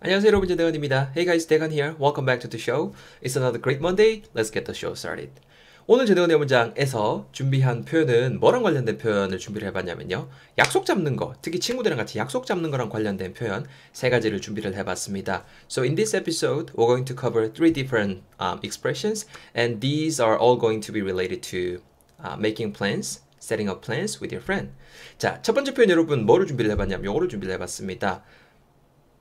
안녕하세요 여러분 대건입니다. Hey guys, 대건 here. Welcome back to the show. It's another great Monday. Let's get the show started. 오늘 제대원의 문장에서 준비한 표현은 뭐랑 관련된 표현을 준비를 해봤냐면요. 약속 잡는 거, 특히 친구들이랑 같이 약속 잡는 거랑 관련된 표현 세 가지를 준비를 해봤습니다. So in this episode, we're going to cover three different um, expressions, and these are all going to be related to uh, making plans, setting up plans with your friend. 자, 첫 번째 표현 여러분 뭐를 준비를 해봤냐면 요거를 준비를 해봤습니다.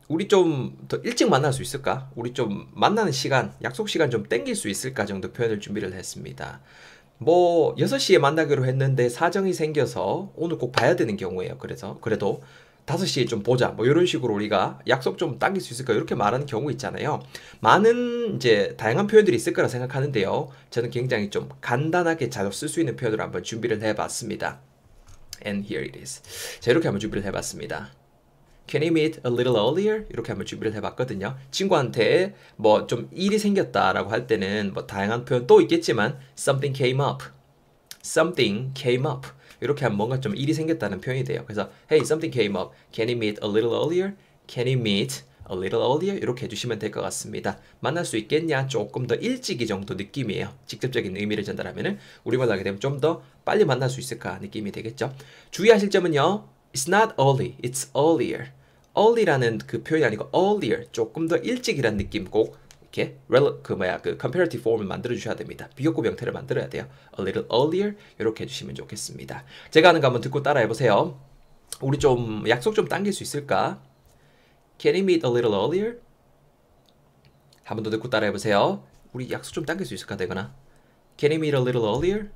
우리 좀 더 일찍 만날 수 있을까? 우리 좀 만나는 시간, 약속 시간 좀 땡길 수 있을까? 정도 표현을 준비를 했습니다. 뭐 6시에 만나기로 했는데 사정이 생겨서 오늘 꼭 봐야 되는 경우예요. 그래서 그래도 5시에 좀 보자. 뭐 이런 식으로 우리가 약속 좀 당길 수 있을까? 이렇게 말하는 경우 있잖아요. 많은 이제 다양한 표현들이 있을 거라 생각하는데요. 저는 굉장히 좀 간단하게 자주 쓸 수 있는 표현으로 한번 준비를 해 봤습니다. And here it is. 자, 이렇게 한번 준비를 해 봤습니다. Can you meet a little earlier? 이렇게 한번 준비를 해봤거든요. 친구한테 뭐 좀 일이 생겼다라고 할 때는 뭐 다양한 표현 또 있겠지만 something came up, something came up 이렇게 하면 뭔가 좀 일이 생겼다는 표현이 돼요. 그래서 Hey, something came up. Can you meet a little earlier? Can you meet a little earlier? 이렇게 해주시면 될 것 같습니다. 만날 수 있겠냐? 조금 더 일찍이 정도 느낌이에요. 직접적인 의미를 전달하면은 우리말로 하게 되면 좀 더 빨리 만날 수 있을까 느낌이 되겠죠. 주의하실 점은요. It's not early, it's earlier. early라는 그 표현이 아니고 earlier 조금 더 일찍이란 느낌 꼭 이렇게 그 뭐야 그 comparative form을 만들어 주셔야 됩니다. 비교급 형태를 만들어야 돼요. a little earlier 이렇게 해주시면 좋겠습니다. 제가 하는 거 한번 듣고 따라해 보세요. 우리 좀 약속 좀 당길 수 있을까? Can we meet a little earlier? 한번더 듣고 따라해 보세요. 우리 약속 좀 당길 수 있을까 되거나? Can we meet a little earlier?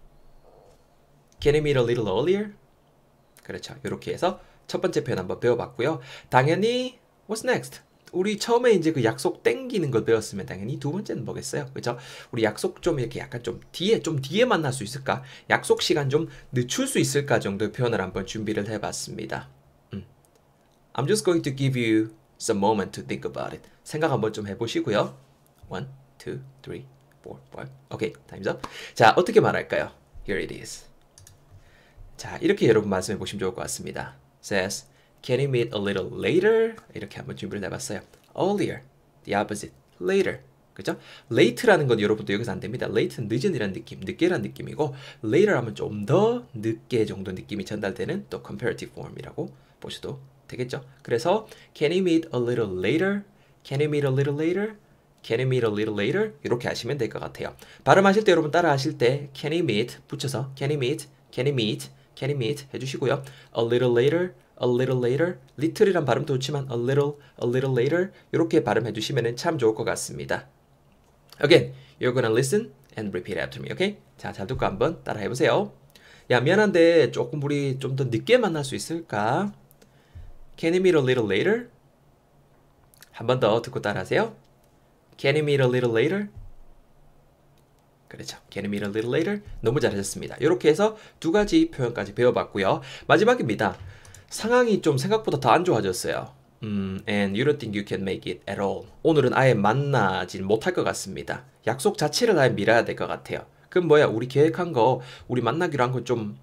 Can we meet a little earlier? 그렇죠. 이렇게 해서 첫 번째 표현 한번 배워봤고요. 당연히 what's next? 우리 처음에 이제 그 약속 땡기는 걸 배웠으면 당연히 두 번째는 뭐겠어요? 그죠? 우리 약속 좀 이렇게 약간 좀 뒤에, 좀 뒤에 만날 수 있을까? 약속 시간 좀 늦출 수 있을까? 정도의 표현을 한번 준비를 해봤습니다. 음. I'm just going to give you some moment to think about it. 생각 한번 좀 해보시고요. One, two, three, four, five. Okay, time's up. 자, 어떻게 말할까요? Here it is. 자, 이렇게 여러분 말씀해 보시면 좋을 것 같습니다. says, Can you meet a little later? 이렇게 한번 준비를 해봤어요. Earlier, the opposite, later. 그죠? late라는 건 여러분도 여기서 안 됩니다. late는 늦은이라는 느낌, 늦게라는 느낌이고 later 하면 좀 더 늦게 정도 느낌이 전달되는 또 comparative form이라고 보셔도 되겠죠? 그래서 can you meet a little later? can you meet a little later? can you meet a little later? 이렇게 하시면 될 것 같아요. 발음하실 때 여러분 따라 하실 때 can you meet 붙여서 can you meet? can you meet? Can it meet 해주시고요. A little later, a little later, little이란 발음도 좋지만 a little, a little later 이렇게 발음해 주시면 참 좋을 것 같습니다. Again, you're gonna listen and repeat after me, okay? 자, 잘 듣고 한번 따라해 보세요. 야, 미안한데 조금 우리 좀 더 늦게 만날 수 있을까? Can you meet a little later? 한번더 듣고 따라하세요. Can you meet a little later? 그렇죠. Can y o meet a little later? 너무 잘하셨습니다. 이렇게 해서 두 가지 표현까지 배워봤고요. 마지막입니다. 상황이 좀 생각보다 더 안 좋아졌어요. 음, and you don't think you can make it at all. 오늘은 아예 만나질 못할 것 같습니다. 약속 자체를 아예 미뤄야 될 것 같아요. 그럼 뭐야, 우리 계획한 거, 우리 만나기로 한 거 좀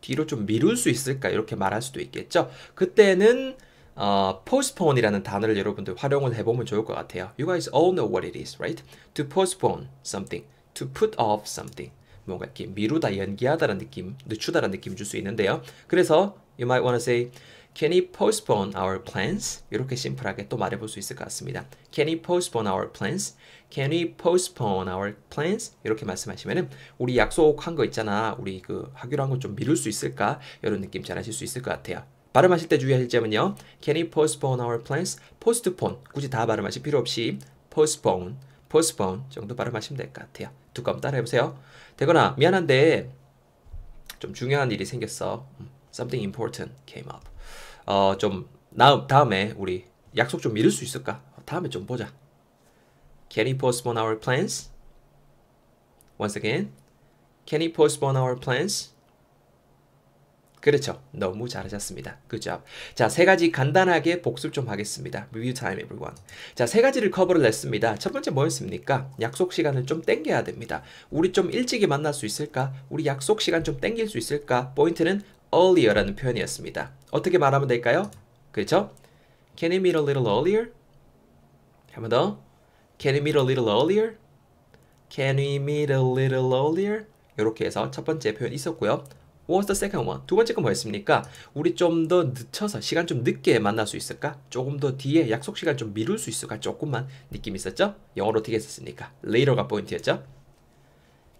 뒤로 좀 미룰 수 있을까? 이렇게 말할 수도 있겠죠. 그때는 어, postpone이라는 단어를 여러분들 활용을 해보면 좋을 것 같아요. You guys all know what it is, right? To postpone something. to put off something. 뭔가 이렇게 미루다, 연기하다라는 느낌, 늦추다라는 느낌을 줄 수 있는데요. 그래서 you might want to say Can he postpone our plans? 이렇게 심플하게 또 말해볼 수 있을 것 같습니다. Can he postpone our plans? Can we postpone our plans? 이렇게 말씀하시면은 우리 약속한 거 있잖아. 우리 그 하기로 한 거 좀 미룰 수 있을까? 이런 느낌 잘 하실 수 있을 것 같아요. 발음하실 때 주의하실 점은요. Can we postpone our plans? postpone 굳이 다 발음하실 필요 없이 postpone, postpone 정도 발음하시면 될 것 같아요. 듣고 한번 따라해보세요. 되거나 미안한데 좀 중요한 일이 생겼어. Something important came up. 어, 좀 나, 다음에 우리 약속 좀 미룰 수 있을까? 다음에 좀 보자. Can you postpone our plans? Once again, can you postpone our plans? 그렇죠. 너무 잘하셨습니다. Good job. 자, 세 가지 간단하게 복습 좀 하겠습니다. Review time, everyone. 자, 세 가지를 커버를 했습니다. 첫 번째 뭐였습니까? 약속 시간을 좀 땡겨야 됩니다. 우리 좀 일찍이 만날 수 있을까? 우리 약속 시간 좀 땡길 수 있을까? 포인트는 earlier라는 표현이었습니다. 어떻게 말하면 될까요? 그렇죠? Can you meet a little earlier? 한번 더. Can you meet a little earlier? Can we meet a little earlier? 이렇게 해서 첫 번째 표현 이 있었고요. What was the second one? 두 번째 건 뭐였습니까? 우리 좀 더 늦춰서 시간 좀 늦게 만날 수 있을까? 조금 더 뒤에 약속 시간 좀 미룰 수 있을까? 조금만 느낌 있었죠? 영어로 어떻게 했었습니까? Later가 포인트였죠?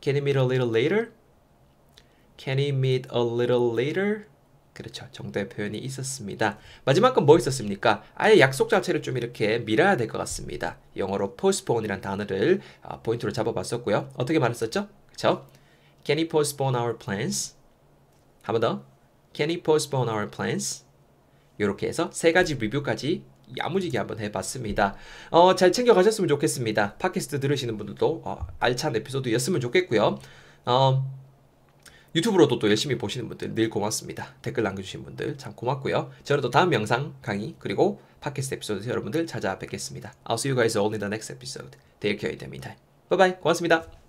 Can you meet a little later? Can you meet a little later? 그렇죠. 정도의 표현이 있었습니다. 마지막 건 뭐 있었습니까? 아예 약속 자체를 좀 이렇게 밀어야 될 것 같습니다. 영어로 postpone이란 단어를 포인트로 아, 잡아봤었고요. 어떻게 말했었죠? 그렇죠? Can you postpone our plans? 한번 더. Can y o postpone our plans? 이렇게 해서 세 가지 리뷰까지 야무지게 한번 해봤습니다. 어, 잘 챙겨가셨으면 좋겠습니다. 팟캐스트 들으시는 분들도 어, 알찬 에피소드였으면 좋겠고요. 어, 유튜브로도 또 열심히 보시는 분들 늘 고맙습니다. 댓글 남겨주신 분들 참 고맙고요. 저는 또 다음 영상, 강의, 그리고 팟캐스트 에피소드에서 여러분들 찾아뵙겠습니다. I'll see you guys all in the next episode. Take care in the m e a n 고맙습니다.